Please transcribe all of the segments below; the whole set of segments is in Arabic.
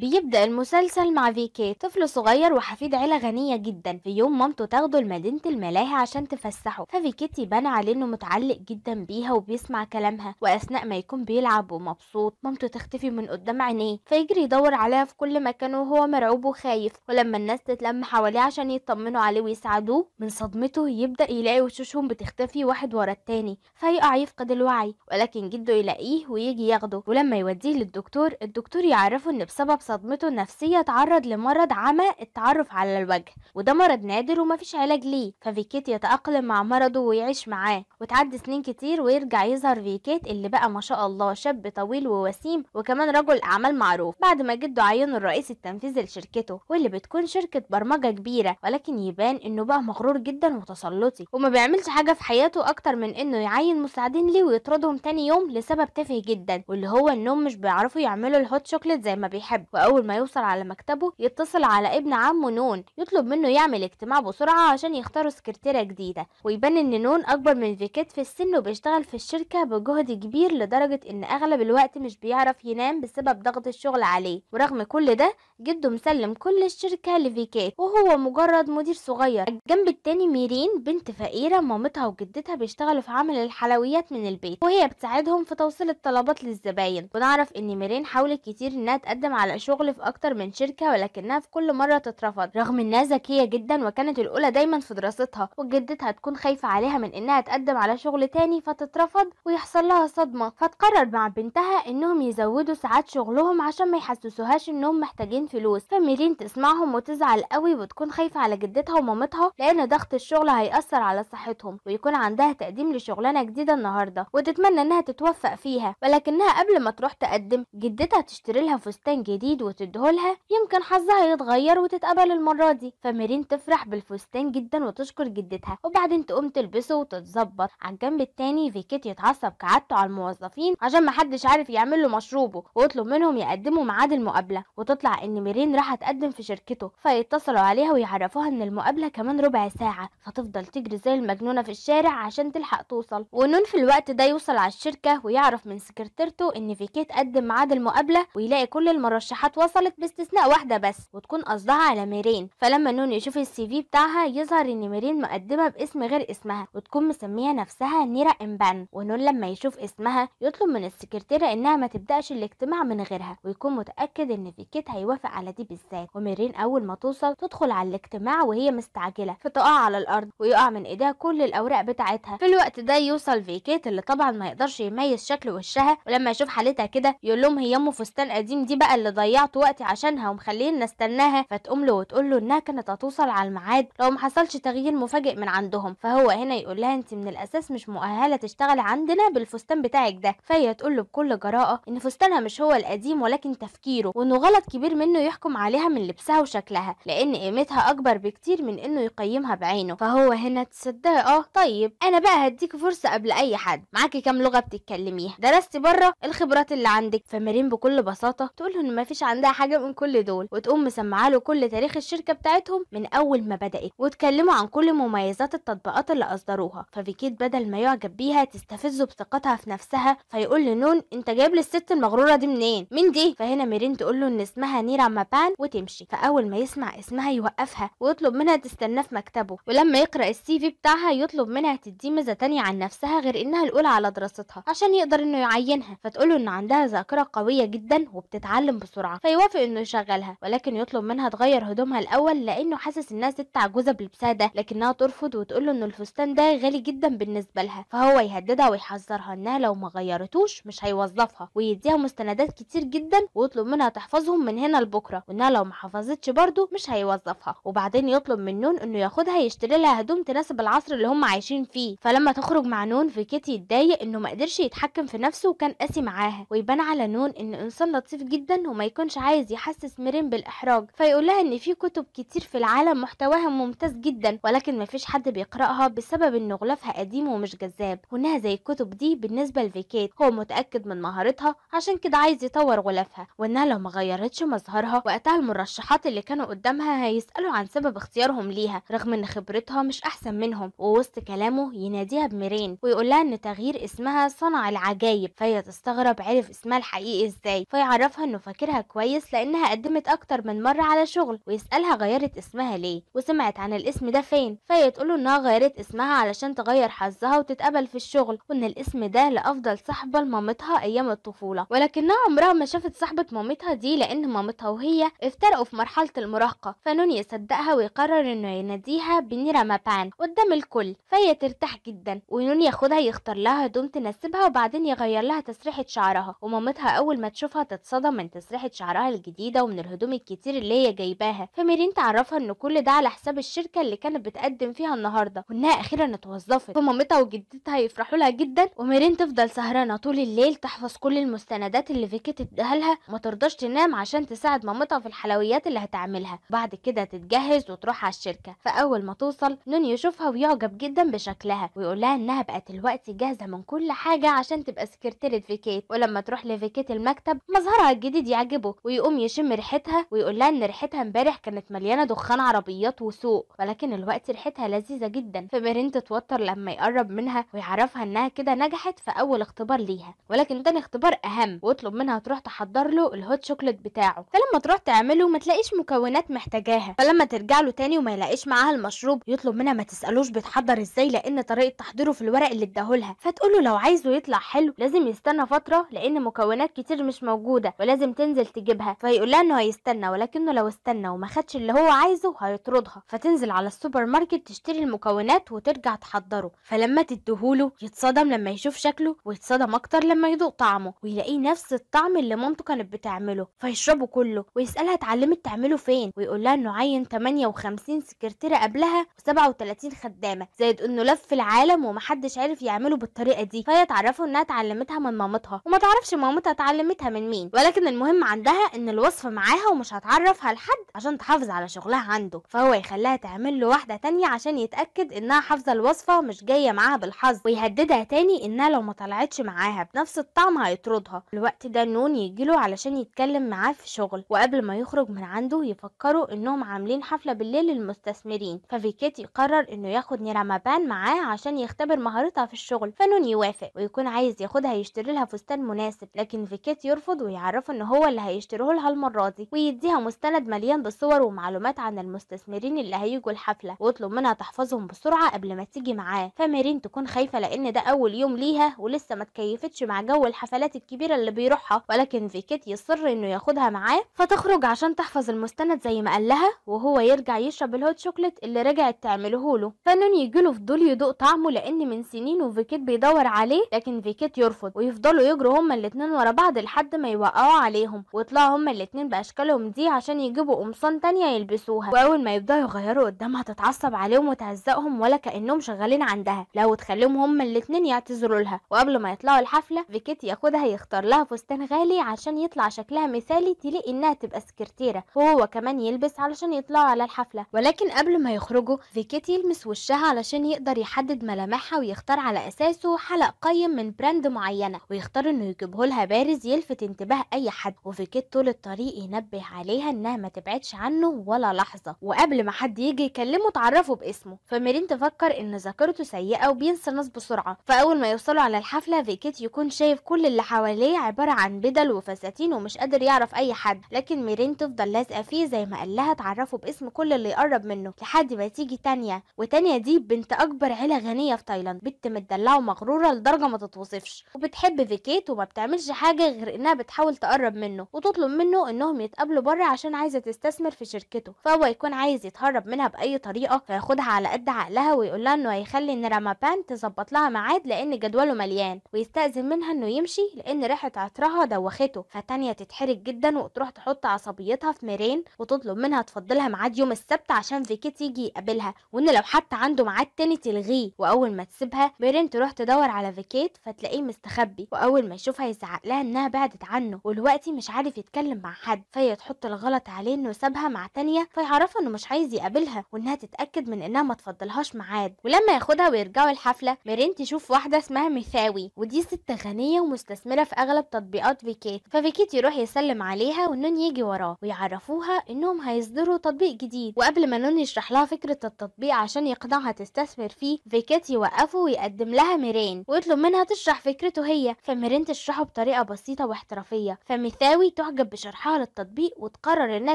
بيبدأ المسلسل مع فيكي طفل صغير وحفيد عيلة غنية جدا في يوم مامته تاخده لمدينة الملاهي عشان تفسحه ففيكي تبان عليه انه متعلق جدا بيها وبيسمع كلامها وأثناء ما يكون بيلعب ومبسوط مامته تختفي من قدام عينيه فيجري يدور عليها في كل مكان وهو مرعوب وخايف ولما الناس تتلم حواليه عشان يطمنوا عليه ويساعدوه من صدمته يبدأ يلاقي وشوشهم بتختفي واحد ورا التاني فيقع يفقد الوعي ولكن جده يلاقيه ويجي ياخده ولما يوديه للدكتور الدكتور يعرفه ان بسبب صدمته النفسية اتعرض لمرض عمى التعرف على الوجه وده مرض نادر ومفيش علاج ليه ففيكيت يتأقلم مع مرضه ويعيش معاه وتعدي سنين كتير ويرجع يظهر فيكيت اللي بقى ما شاء الله شاب طويل ووسيم وكمان رجل أعمال معروف بعد ما جده عينه الرئيس التنفيذي لشركته واللي بتكون شركة برمجة كبيرة ولكن يبان إنه بقى مغرور جدا وتسلطي وما بيعملش حاجة في حياته أكتر من إنه يعين مساعدين ليه ويطردهم تاني يوم لسبب تافه جدا واللي هو إنهم مش بيعرفوا يعملوا الهوت شوكليت زي ما بيحب وأول ما يوصل على مكتبه يتصل على ابن عمه نون يطلب منه يعمل اجتماع بسرعة عشان يختاروا سكرتيرة جديدة ويبان إن نون أكبر من فيكيت في السن وبيشتغل في الشركة بجهد كبير لدرجة إن أغلب الوقت مش بيعرف ينام بسبب ضغط الشغل عليه ورغم كل ده جده مسلم كل الشركة لفيكيت وهو مجرد مدير صغير الجنب التاني ميرين بنت فقيرة مامتها وجدتها بيشتغلوا في عمل الحلويات من البيت وهي بتساعدهم في توصيل الطلبات للزباين ونعرف إن ميرين حاولت كتير إنها تقدم على شغل في أكتر من شركة ولكنها في كل مرة تترفض رغم إنها ذكية جدا وكانت الأولى دايما في دراستها وجدتها تكون خايفة عليها من إنها تقدم على شغل تاني فتترفض ويحصل لها صدمة فتقرر مع بنتها إنهم يزودوا ساعات شغلهم عشان ما يحسسوهاش إنهم محتاجين فلوس فميلين تسمعهم وتزعل قوي وتكون خايفة على جدتها ومامتها لأن ضغط الشغل هيأثر على صحتهم ويكون عندها تقديم لشغلانة جديدة النهاردة وتتمنى إنها تتوفق فيها ولكنها قبل ما تروح تقدم جدتها تشتري لها فستان جديد جديد وتديهولها يمكن حظها يتغير وتتقبل المرة دي فميرين تفرح بالفستان جدا وتشكر جدتها وبعدين تقوم تلبسه وتتظبط على الجنب التاني فيكيت يتعصب كعادته على الموظفين عشان محدش عارف يعمل له مشروبه ويطلب منهم يقدموا ميعاد المقابلة وتطلع ان ميرين راح تقدم في شركته فيتصلوا عليها ويعرفوها ان المقابلة كمان ربع ساعة فتفضل تجري زي المجنونة في الشارع عشان تلحق توصل ونون في الوقت ده يوصل على الشركة ويعرف من سكرتيرته ان فيكيت قدم ميعاد المقابلة ويلاقي كل المرشحات هتوصلت باستثناء واحده بس وتكون قصدها على ميرين فلما نون يشوف السي في بتاعها يظهر ان ميرين مقدمه باسم غير اسمها وتكون مسميه نفسها نيرا امبان ونون لما يشوف اسمها يطلب من السكرتيره انها ما تبداش الاجتماع من غيرها ويكون متاكد ان فيكيت هيوافق على دي بالذات وميرين اول ما توصل تدخل على الاجتماع وهي مستعجله فتقع على الارض ويقع من ايديها كل الاوراق بتاعتها في الوقت ده يوصل فيكيت اللي طبعا ما يقدرش يميز شكل وشها ولما يشوف حالتها كده يقول لهم هي ام فستان قديم دي بقى اللي ضيعت وقتي عشانها ومخليني نستناها فتقوم له وتقول له انها كانت هتوصل على الميعاد لو ما حصلش تغيير مفاجئ من عندهم فهو هنا يقول لها انت من الاساس مش مؤهله تشتغلي عندنا بالفستان بتاعك ده فهي تقول له بكل جراءه ان فستانها مش هو القديم ولكن تفكيره وانه غلط كبير منه يحكم عليها من لبسها وشكلها لان قيمتها اكبر بكتير من انه يقيمها بعينه فهو هنا تصدق اه طيب انا بقى هديك فرصه قبل اي حد معاكي كام لغه بتتكلميها درستي بره الخبرات اللي عندك فمارين بكل بساطه تقول له ان مفيش مفيش عندها حاجه من كل دول وتقوم مسمعه له كل تاريخ الشركه بتاعتهم من اول ما بدات وتكلموا عن كل مميزات التطبيقات اللي اصدروها ففيكيت بدل ما يعجب بيها تستفزه بثقتها في نفسها فيقول لنون انت جايب لي الست المغروره دي منين مين دي فهنا ميرين تقول له ان اسمها نيرا مابان وتمشي فاول ما يسمع اسمها يوقفها ويطلب منها تستناه في مكتبه ولما يقرا السي في بتاعها يطلب منها تديه ميزه تانية عن نفسها غير انها الاولى على دراستها عشان يقدر انه يعينها فتقول له ان عندها ذاكره قويه جدا وبتتعلم بسرعه بسرعة فيوافق انه يشغلها ولكن يطلب منها تغير هدومها الاول لانه حاسس انها ست عجوزة بلبسها ده لكنها ترفض وتقول له ان الفستان ده غالي جدا بالنسبة لها فهو يهددها ويحذرها انها لو ما غيرتوش مش هيوظفها ويديها مستندات كتير جدا ويطلب منها تحفظهم من هنا لبكرة وانها لو ما حفظتش برضه مش هيوظفها وبعدين يطلب من نون انه ياخدها يشتري لها هدوم تناسب العصر اللي هم عايشين فيه فلما تخرج مع نون في كيتي يتضايق انه ما قدرش يتحكم في نفسه وكان قاسي معاها ويبان على نون ان انسان لطيف جدا وما يكونش عايز يحسس ميرين بالإحراج فيقول لها إن في كتب كتير في العالم محتواها ممتاز جدا ولكن مفيش حد بيقرأها بسبب إن غلافها قديم ومش جذاب وإنها زي الكتب دي بالنسبة لفيكيت هو متأكد من مهارتها عشان كده عايز يطور غلافها وإنها لو ما غيرتش مظهرها وقتها المرشحات اللي كانوا قدامها هيسألوا عن سبب اختيارهم ليها رغم إن خبرتها مش أحسن منهم ووسط كلامه يناديها بميرين ويقول لها إن تغيير اسمها صنع العجايب فهي تستغرب عرف اسمها الحقيقي إزاي فيعرفها إنه فاكرها كويس لانها قدمت اكتر من مره على شغل ويسالها غيرت اسمها ليه وسمعت عن الاسم ده فين فهي تقوله انها غيرت اسمها علشان تغير حظها وتتقبل في الشغل وان الاسم ده لافضل صاحبه لمامتها ايام الطفوله ولكنها عمرها ما شافت صاحبه مامتها دي لان مامتها وهي افترقوا في مرحله المراهقه فنون يصدقها ويقرر انه يناديها بنيرة مابان قدام الكل فهي ترتاح جدا ونون ياخدها يختار لها هدوم تناسبها وبعدين يغير لها تسريحه شعرها ومامتها اول ما تشوفها تتصدم من تسريحه شعرها الجديدة ومن الهدوم الكتير اللي هي جايباها فميرين تعرفها ان كل ده على حساب الشركة اللي كانت بتقدم فيها النهاردة وانها اخيرا اتوظفت فمامتها وجدتها يفرحوا لها جدا وميرين تفضل سهرانة طول الليل تحفظ كل المستندات اللي فيكي تديها لها وما ترضاش تنام عشان تساعد مامتها في الحلويات اللي هتعملها بعد كده تتجهز وتروح على الشركة فاول ما توصل نون يشوفها ويعجب جدا بشكلها ويقول لها انها بقت الوقت جاهزة من كل حاجة عشان تبقى سكرتيرة فيكيت ولما تروح لفيكيت المكتب مظهرها الجديد يعجبه جنبه ويقوم يشم ريحتها ويقول لها ان ريحتها امبارح كانت مليانه دخان عربيات وسوق ولكن الوقت ريحتها لذيذه جدا فميرين تتوتر لما يقرب منها ويعرفها انها كده نجحت في اول اختبار ليها ولكن تاني اختبار اهم واطلب منها تروح تحضر له الهوت شوكليت بتاعه فلما تروح تعمله ما تلاقيش مكونات محتاجاها فلما ترجع له تاني وما يلاقيش معاها المشروب يطلب منها ما تسالوش بتحضر ازاي لان طريقه تحضيره في الورق اللي اداهولها فتقول له لو عايزه يطلع حلو لازم يستنى فتره لان مكونات كتير مش موجوده ولازم تنزل تجيبها فيقول لها انه هيستنى ولكنه لو استنى وما خدش اللي هو عايزه هيطردها فتنزل على السوبر ماركت تشتري المكونات وترجع تحضره فلما تديهوله يتصدم لما يشوف شكله ويتصدم اكتر لما يدوق طعمه ويلاقيه نفس الطعم اللي مامته كانت بتعمله فيشربه كله ويسالها اتعلمت تعمله فين ويقول لها انه عين 58 سكرتيره قبلها و37 خدامه زائد انه لف العالم ومحدش عارف يعمله بالطريقه دي فهي تعرفه انها اتعلمتها من مامتها وما تعرفش مامتها اتعلمتها من مين ولكن المهم عندها ان الوصف معاها ومش هتعرفها لحد عشان تحافظ على شغلها عنده فهو يخليها تعمل له واحده تانية عشان يتاكد انها حافظه الوصفه مش جايه معاها بالحظ ويهددها تاني انها لو ما طلعتش معاها بنفس الطعم هيطردها الوقت ده نون يجيله علشان يتكلم معاه في شغل وقبل ما يخرج من عنده يفكروا انهم عاملين حفله بالليل للمستثمرين ففيكيت يقرر انه ياخد نيرامابان معاه عشان يختبر مهارتها في الشغل فنون يوافق ويكون عايز ياخدها يشتري لها فستان مناسب لكن فيكيت يرفض ويعرفه ان هو اللي هيشتروه لها المرة دي ويديها مستند مليان بالصور ومعلومات عن المستثمرين اللي هيجوا الحفلة ويطلب منها تحفظهم بسرعة قبل ما تيجي معاه فميرين تكون خايفة لأن ده أول يوم ليها ولسه ما تكيفتش مع جو الحفلات الكبيرة اللي بيروحها ولكن فيكيت يصر إنه ياخدها معاه فتخرج عشان تحفظ المستند زي ما قال لها وهو يرجع يشرب الهوت شوكليت اللي رجعت تعمله له فنون يجيله فضول يدوق طعمه لأن من سنين وفيكيت بيدور عليه لكن فيكيت يرفض ويفضلوا يجروا هما الاتنين ورا بعض لحد ما يوقعوا عليهم ويطلعوا هما الاتنين باشكالهم دي عشان يجيبوا قمصان تانية يلبسوها واول ما يبداوا يغيروا قدامها تتعصب عليهم وتهزقهم ولا كانهم شغالين عندها لو تخليهم هما الاتنين يعتذروا لها وقبل ما يطلعوا الحفله فيكيت ياخدها يختار لها فستان غالي عشان يطلع شكلها مثالي تليق انها تبقى سكرتيره وهو كمان يلبس علشان يطلعوا على الحفله ولكن قبل ما يخرجوا فيكيت يلمس وشها علشان يقدر يحدد ملامحها ويختار على اساسه حلق قيم من براند معينه ويختار انه يجيبه لها بارز يلفت انتباه اي حد وفي الكيت طول الطريق ينبه عليها انها ما تبعدش عنه ولا لحظه وقبل ما حد يجي يكلمه اتعرفوا باسمه فميرين تفكر ان ذاكرته سيئه وبينسى الناس بسرعه فاول ما يوصلوا على الحفله فيكيت يكون شايف كل اللي حواليه عباره عن بدل وفساتين ومش قادر يعرف اي حد لكن ميرين تفضل لازقه فيه زي ما قال لها اتعرفوا باسم كل اللي يقرب منه لحد ما تيجي تانية وتانية دي بنت اكبر عيله غنيه في تايلاند بنت متدلعه ومغروره لدرجه ما تتوصفش وبتحب فيكيت وما بتعملش حاجه غير انها بتحاول تقرب منه وتطلب منه انهم يتقابلوا بره عشان عايزه تستثمر في شركته فهو يكون عايز يتهرب منها باي طريقه فياخدها على قد عقلها ويقول لها انه هيخلي ان رمابان تظبط لها ميعاد لان جدوله مليان ويستأذن منها انه يمشي لان ريحه عطرها دوخته فتانية تتحرج جدا وتروح تحط عصبيتها في ميرين وتطلب منها تفضلها ميعاد يوم السبت عشان فيكي تيجي يقابلها وان لو حتى عنده ميعاد تاني تلغيه واول ما تسيبها ميرين تروح تدور على فيكيت فتلاقيه مستخبي واول ما يشوفها يزعق لها انها بعدت عنه والوقتي مش عارف عارف يتكلم مع حد فهي تحط الغلط عليه انه سابها مع تانية فيعرفها انه مش عايز يقابلها وانها تتاكد من انها ما تفضلهاش معاد ولما ياخدها ويرجعوا الحفله ميرين تشوف واحده اسمها مثاوي ودي ست غنيه ومستثمره في اغلب تطبيقات فيكيت ففيكيت يروح يسلم عليها ونون يجي وراه ويعرفوها انهم هيصدروا تطبيق جديد وقبل ما نون يشرح لها فكره التطبيق عشان يقنعها تستثمر فيه فيكيت يوقفه ويقدم لها ميرين ويطلب منها تشرح فكرته هي فميرين تشرحه بطريقه بسيطه واحترافيه فمثاوي تعجب بشرحها للتطبيق وتقرر إنها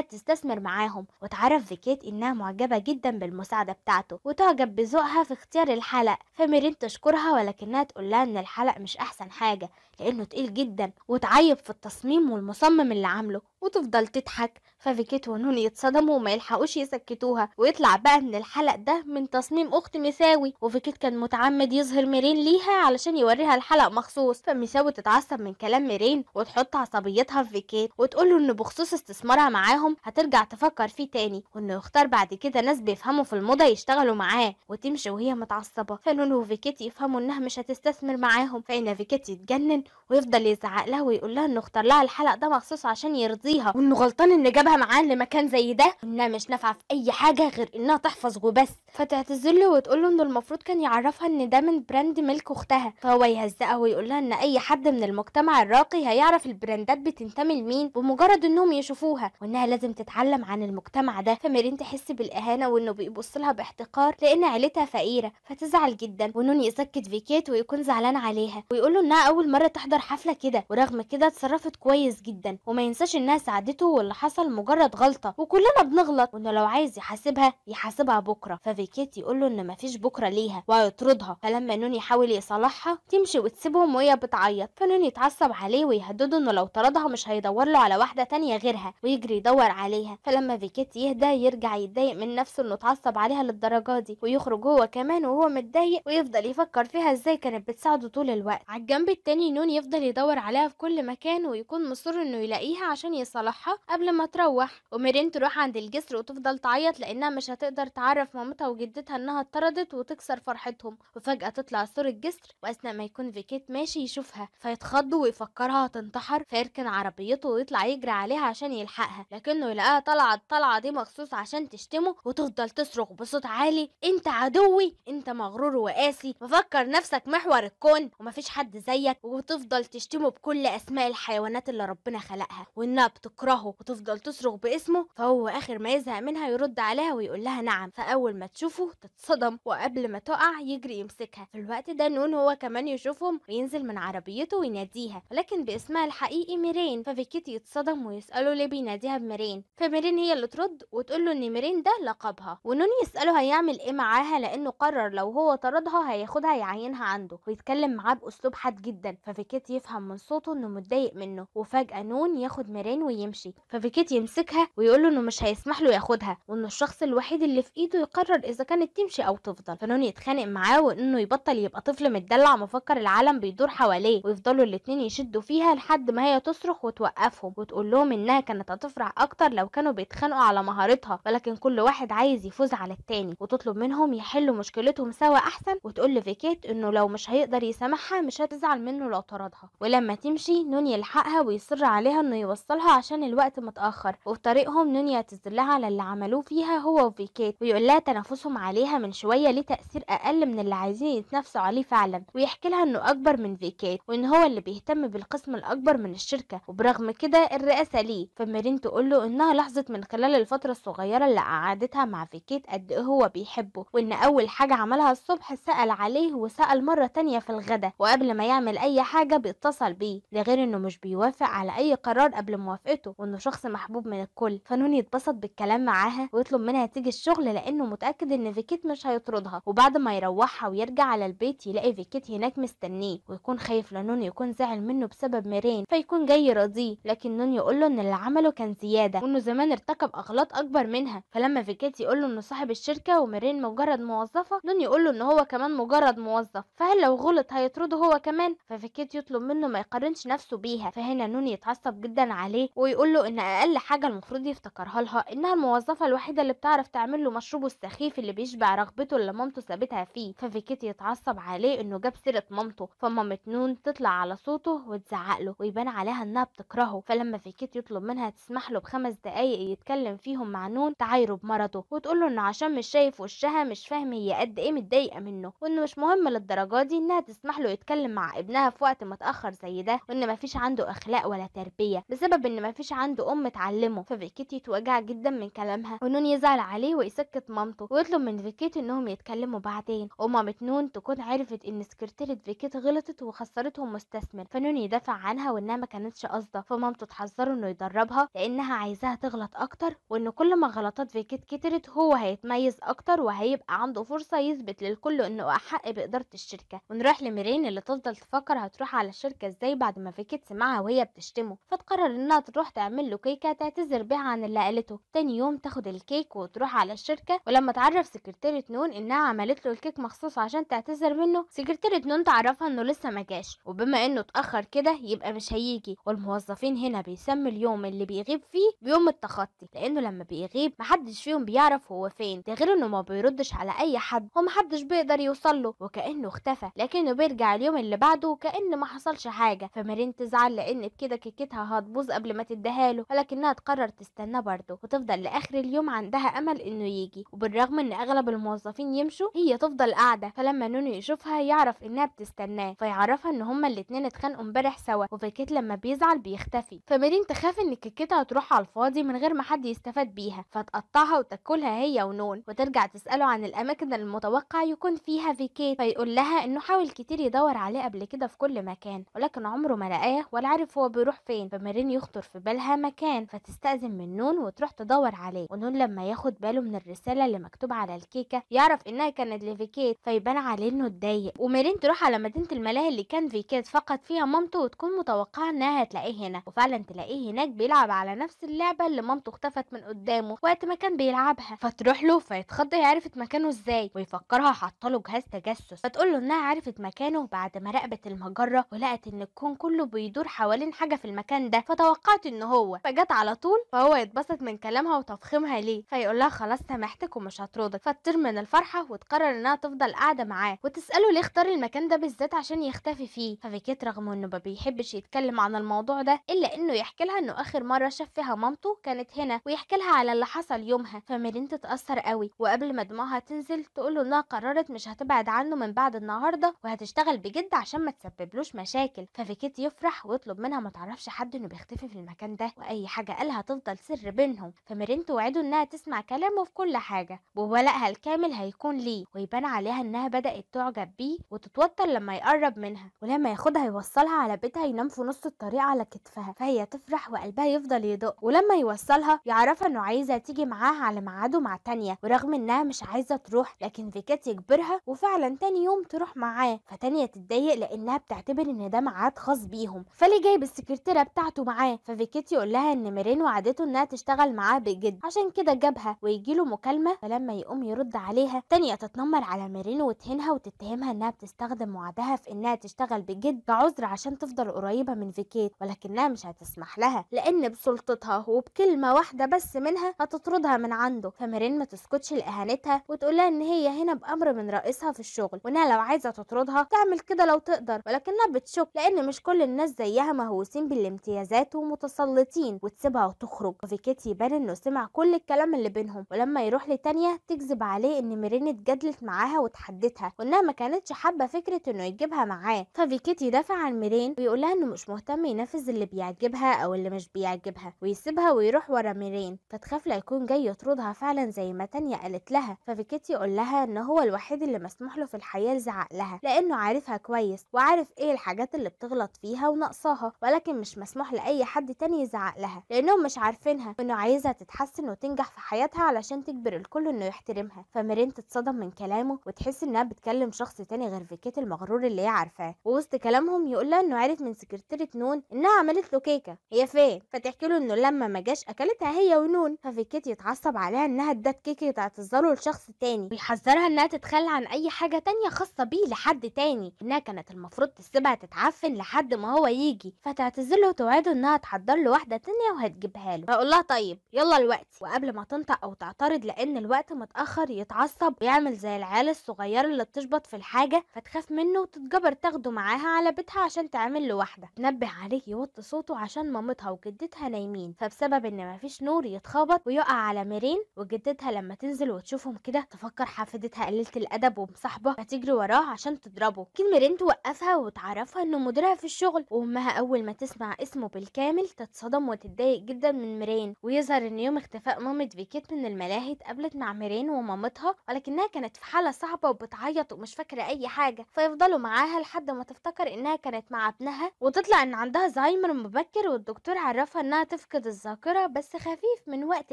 تستثمر معاهم وتعرف في كيت إنها معجبة جدا بالمساعدة بتاعته وتعجب بذوقها في اختيار الحلق فميرين تشكرها ولكنها تقولها إن الحلق مش أحسن حاجة لأنه تقيل جدا وتعيب في التصميم والمصمم اللي عامله وتفضل تضحك ففيكيت ونون يتصدموا وما يلحقوش يسكتوها ويطلع بقى ان الحلق ده من تصميم اخت مساوي وفيكيت كان متعمد يظهر ميرين ليها علشان يوريها الحلق مخصوص فمساوي تتعصب من كلام ميرين وتحط عصبيتها في فيكيت وتقول له ان بخصوص استثمارها معاهم هترجع تفكر فيه تاني وانه يختار بعد كده ناس بيفهموا في الموضه يشتغلوا معاه وتمشي وهي متعصبه فنون وفيكيت يفهموا انها مش هتستثمر معاهم فان فيكيت يتجنن ويفضل يزعق لها ويقول لها انه اختار لها الحلق ده مخصوص عشان يرضيها وانه غلطان ان جابها معاه لمكان زي ده انها مش نافعه في اي حاجه غير انها تحفظ وبس فتعتذر له وتقول له انه المفروض كان يعرفها ان ده من براند ملك اختها فهو يهزقها ويقول لها ان اي حد من المجتمع الراقي هيعرف البراندات بتنتمي لمين بمجرد انهم يشوفوها وانها لازم تتعلم عن المجتمع ده فميرين تحس بالاهانه وانه بيبص لها باحتقار لان عيلتها فقيره فتزعل جدا ونون يسكت فيكيت ويكون زعلان عليها ويقول له انها اول مره تحضر حفلة كده ورغم كده اتصرفت كويس جدا وما ينساش انها ساعدته واللي حصل مجرد غلطة وكلنا بنغلط وانه لو عايز يحاسبها يحاسبها بكرة ففيكيت يقول له ان مفيش بكرة ليها وهيطردها فلما نون يحاول يصالحها تمشي وتسيبهم وهي بتعيط فنون يتعصب عليه ويهدده انه لو طردها مش هيدور له على واحدة تانية غيرها ويجري يدور عليها فلما فيكيت يهدى يرجع يتضايق من نفسه انه اتعصب عليها للدرجة دي ويخرج هو كمان وهو متضايق ويفضل يفكر فيها ازاي كانت بتساعده طول الوقت على الجنب التاني نون جون يفضل يدور عليها في كل مكان ويكون مصر انه يلاقيها عشان يصالحها قبل ما تروح وميرين تروح عند الجسر وتفضل تعيط لانها مش هتقدر تعرف مامتها وجدتها انها اتطردت وتكسر فرحتهم وفجأة تطلع سور الجسر واثناء ما يكون فيكيت ماشي يشوفها فيتخض ويفكرها هتنتحر فيركن عربيته ويطلع يجري عليها عشان يلحقها لكنه يلاقيها طالعة الطلعة دي مخصوص عشان تشتمه وتفضل تصرخ بصوت عالي انت عدوي انت مغرور وقاسي مفكر نفسك محور الكون ومفيش حد زيك وتفضل تفضل تشتمه بكل أسماء الحيوانات اللي ربنا خلقها وإنها بتكرهه وتفضل تصرخ باسمه فهو آخر ما يزهق منها يرد عليها ويقول لها نعم فأول ما تشوفه تتصدم وقبل ما تقع يجري يمسكها في الوقت ده نون هو كمان يشوفهم وينزل من عربيته ويناديها ولكن باسمها الحقيقي ميرين ففيكيتي يتصدم ويسأله ليه بيناديها بميرين فميرين هي اللي ترد وتقول له إن ميرين ده لقبها ونون يسأله هيعمل إيه معاها لأنه قرر لو هو طردها هياخدها يعينها عنده ويتكلم معاه بأسلوب حاد جدا ففي فيكيت يفهم من صوته انه متضايق منه وفجأة نون ياخد ميرين ويمشي ففيكيت يمسكها ويقوله انه مش هيسمح له ياخدها وانه الشخص الوحيد اللي في ايده يقرر اذا كانت تمشي او تفضل فنون يتخانق معاه وانه يبطل يبقى طفل متدلع مفكر العالم بيدور حواليه ويفضلوا الاتنين يشدوا فيها لحد ما هي تصرخ وتوقفهم وتقول لهم انها كانت هتفرح اكتر لو كانوا بيتخانقوا على مهارتها ولكن كل واحد عايز يفوز على التاني وتطلب منهم يحلوا مشكلتهم سوا احسن وتقول لفيكيت انه لو مش هيقدر يسامحها مش هتزعل منه لو طردها ولما تمشي نون يلحقها ويصر عليها انه يوصلها عشان الوقت متأخر وفي طريقهم نون يعتذر لها على اللي عملوه فيها هو وفيكيت ويقول لها تنافسهم عليها من شوية ليه تأثير أقل من اللي عايزين يتنافسوا عليه فعلا ويحكي لها انه أكبر من فيكيت وان هو اللي بيهتم بالقسم الأكبر من الشركة وبرغم كده الرئاسة ليه فمارين تقول له انها لاحظت من خلال الفترة الصغيرة اللي قعدتها مع فيكيت قد ايه هو بيحبه وان اول حاجة عملها الصبح سأل عليه وسأل مرة تانية في الغدا وقبل ما يعمل اي حاجة حاجة بيتصل بيه ده غير انه مش بيوافق على اي قرار قبل موافقته وانه شخص محبوب من الكل فنون يتبسط بالكلام معاها ويطلب منها تيجي الشغل لانه متأكد ان فيكيت مش هيطردها وبعد ما يروحها ويرجع على البيت يلاقي فيكيت هناك مستنيه ويكون خايف لنون يكون زعل منه بسبب ميرين فيكون جاي يرضيه لكن نون يقول له ان اللي عمله كان زيادة وانه زمان ارتكب اغلاط اكبر منها فلما فيكيت يقول له انه صاحب الشركة وميرين مجرد موظفة نون يقول له ان هو كمان مجرد موظف فهل لو غلط هيطرده هو كمان ففيكيت جيت يطلب منه ما يقارنش نفسه بيها فهنا نون يتعصب جدا عليه ويقول له ان اقل حاجه المفروض يفتكرها لها انها الموظفه الوحيده اللي بتعرف تعمل له مشروبه السخيف اللي بيشبع رغبته اللي مامته سابتها فيه ففيكيت يتعصب عليه انه جاب سيره مامته فمامة نون تطلع على صوته وتزعق له ويبان عليها انها بتكرهه فلما فيكيت يطلب منها تسمح له بخمس دقايق يتكلم فيهم مع نون تعايره بمرضه وتقول له انه عشان مش شايف وشها مش فاهم هي قد ايه متضايقه منه وانه مش مهم للدرجه دي انها تسمح له يتكلم مع ابنها في وقت وقت متأخر زي ده وان مفيش عنده اخلاق ولا تربيه بسبب ان مفيش عنده ام تعلمه ففيكيتي توجع جدا من كلامها ونون يزعل عليه ويسكت مامته ويطلب من فيكيتي انهم يتكلموا بعدين ومامة نون تكون عرفت ان سكرتيرة فيكيتي غلطت وخسرتهم مستثمر فنون يدافع عنها وانها ما كانتش قصده فمامته تحذره انه يدربها لانها عايزاها تغلط اكتر وان كل ما غلطات فيكيت كترت هو هيتميز اكتر وهيبقى عنده فرصه يثبت للكل انه احق باداره الشركه ونروح لميرين اللي تفضل تفكر هتروح تروح على الشركة ازاي بعد ما فيكت سمعها وهي بتشتمه فتقرر انها تروح تعمل له كيكة تعتذر بها عن اللي قالته تاني يوم تاخد الكيك وتروح على الشركة ولما تعرف سكرتيرة نون انها عملت له الكيك مخصوص عشان تعتذر منه سكرتيرة نون تعرفها انه لسه ما جاش وبما انه اتأخر كده يبقى مش هيجي والموظفين هنا بيسمي اليوم اللي بيغيب فيه بيوم التخطي لانه لما بيغيب محدش فيهم بيعرف هو فين ده غير انه ما بيردش على اي حد ومحدش بيقدر يوصل له وكانه اختفى لكنه بيرجع اليوم اللي بعده وكانه ما حصلش حاجه فمارين تزعل لان بكده كيكتها هتبوظ قبل ما تديها له ولكنها تقرر تستناه برضه وتفضل لاخر اليوم عندها امل انه يجي وبالرغم ان اغلب الموظفين يمشوا هي تفضل قاعده فلما نونو يشوفها يعرف انها بتستناه فيعرفها ان هما الاتنين اتخانقوا امبارح سوا وفيكيت لما بيزعل بيختفي فمارين تخاف ان كيكتها تروح على الفاضي من غير ما حد يستفاد بيها فتقطعها وتاكلها هي ونون وترجع تساله عن الاماكن المتوقع يكون فيها فيكيت فيقول لها انه حاول كتير يدور عليه قبل كده في كل مكان ولكن عمره ما لقاه ولا عارف هو بيروح فين فمارين يخطر في بالها مكان فتستأذن من نون وتروح تدور عليه ونون لما ياخد باله من الرسالة اللي مكتوبة على الكيكة يعرف انها كانت لفيكيت فيبان عليه انه اتضايق ومارين تروح على مدينة الملاهي اللي كان فيكيت فقط فيها مامته وتكون متوقعة انها هتلاقيه هنا وفعلا تلاقيه هناك بيلعب على نفس اللعبة اللي مامته اختفت من قدامه وقت ما كان بيلعبها فتروح له فيتخض هي عرفت مكانه ازاي ويفكرها حاطه له جهاز تجسس فتقول له انها عرفت مكانه بعد ما راقبت المجرة بره ولقت ان الكون كله بيدور حوالين حاجة في المكان ده فتوقعت ان هو فجت على طول فهو يتبسط من كلامها وتفخيمها ليه فيقول لها خلاص سامحتك ومش هطردك فتطير من الفرحة وتقرر انها تفضل قاعدة معاه وتسأله ليه اختار المكان ده بالذات عشان يختفي فيه ففيكيت رغم انه ما بيحبش يتكلم عن الموضوع ده الا انه يحكي لها انه اخر مرة شاف فيها مامته كانت هنا ويحكي لها على اللي حصل يومها فميرين تتأثر قوي وقبل ما دماغها تنزل تقوله انها قررت مش هتبعد عنه من بعد النهارده وهتشتغل بجد عشان ما تسببلوش ملوش مشاكل ففيكيت يفرح ويطلب منها ما تعرفش حد انه بيختفي في المكان ده واي حاجه قالها تفضل سر بينهم فميرين توعده انها تسمع كلامه في كل حاجه وولائها الكامل هيكون ليه ويبان عليها انها بدات تعجب بيه وتتوتر لما يقرب منها ولما ياخدها يوصلها على بيتها ينام في نص الطريق على كتفها فهي تفرح وقلبها يفضل يدق ولما يوصلها يعرفها انه عايزه تيجي معاها على ميعاده مع تانية ورغم انها مش عايزه تروح لكن فيكيت يجبرها وفعلا تاني يوم تروح معاه فتانية تتضايق لانها بتعتمد بيعتبر ان ده ميعاد خاص بيهم فلي جايب السكرتيره بتاعته معاه ففيكيتي يقول لها ان ميرين وعدته انها تشتغل معاه بجد عشان كده جابها ويجي له مكالمه فلما يقوم يرد عليها تانية تتنمر على ميرين وتهينها وتتهمها انها بتستخدم وعدها في انها تشتغل بجد كعذر عشان تفضل قريبه من فيكيت ولكنها مش هتسمح لها لان بسلطتها وبكلمه واحده بس منها هتطردها من عنده فميرين ما تسكتش لاهانتها وتقول لها ان هي هنا بامر من رئيسها في الشغل وانها لو عايزه تطردها تعمل كده لو تقدر ولكن لكنها بتشك لأن مش كل الناس زيها مهووسين بالامتيازات ومتسلطين وتسيبها وتخرج كيتي يبان إنه سمع كل الكلام اللي بينهم ولما يروح لتانية تكذب عليه إن ميرين اتجادلت معاها وتحدتها وإنها ما كانتش حابة فكرة إنه يجيبها معاه كيتي دافع عن ميرين ويقولها إنه مش مهتم ينفذ اللي بيعجبها أو اللي مش بيعجبها ويسيبها ويروح ورا ميرين فتخاف لا يكون جاي يطردها فعلا زي ما تانية قالت لها كيتي يقول لها إن هو الوحيد اللي مسموح له في الحياة يزعق لها لأنه عارفها كويس وعارف ايه الحاجات اللي بتغلط فيها وناقصاها ولكن مش مسموح لاي حد تاني يزعق لها لانهم مش عارفينها وانه عايزها تتحسن وتنجح في حياتها علشان تجبر الكل انه يحترمها فميرين تتصدم من كلامه وتحس انها بتكلم شخص تاني غير فيكيت المغرور اللي هي عارفاه ووسط كلامهم يقول لها انه عرف من سكرتيرة نون انها عملت له كيكه هي فين فتحكي له انه لما ما جاش اكلتها هي ونون ففيكيت يتعصب عليها انها ادت كيكه تعتذره لشخص تاني ويحذرها انها تتخلى عن اي حاجه تانية خاصه بيه لحد تاني انها كانت المفروض تسيب تسيبها تتعفن لحد ما هو يجي فتعتذله وتوعده انها تحضر له واحده تانية وهتجيبها له هقول لها طيب يلا الوقت وقبل ما تنطق او تعترض لان الوقت متاخر يتعصب ويعمل زي العيال الصغيره اللي بتشبط في الحاجه فتخاف منه وتتجبر تاخده معاها على بيتها عشان تعمل له واحده تنبه عليه يوطي صوته عشان مامتها وجدتها نايمين فبسبب ان مفيش نور يتخبط ويقع على ميرين وجدتها لما تنزل وتشوفهم كده تفكر حفيدتها قليله الادب ومصاحبه هتجري وراه عشان تضربه كين ميرين توقفها وتع عرفها انه مديرها في الشغل وامها اول ما تسمع اسمه بالكامل تتصدم وتتضايق جدا من ميرين ويظهر ان يوم اختفاء مامة فيكيت من الملاهي اتقابلت مع ميرين ومامتها ولكنها كانت في حالة صعبة وبتعيط ومش فاكرة اي حاجة فيفضلوا معاها لحد ما تفتكر انها كانت مع ابنها وتطلع ان عندها زهايمر مبكر والدكتور عرفها انها تفقد الذاكرة بس خفيف من وقت